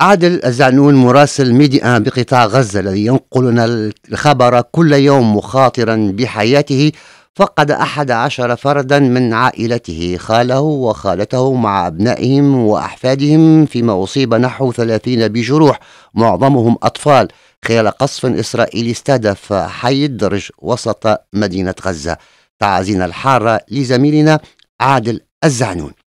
عادل الزعنون مراسل ميديا بقطاع غزة الذي ينقلنا الخبر كل يوم مخاطرا بحياته فقد أحد عشر فردا من عائلته خاله وخالته مع أبنائهم وأحفادهم فيما أصيب نحو ثلاثين بجروح معظمهم أطفال خلال قصف إسرائيلي استهدف حي الدرج وسط مدينة غزة تعازينا الحارة لزميلنا عادل الزعنون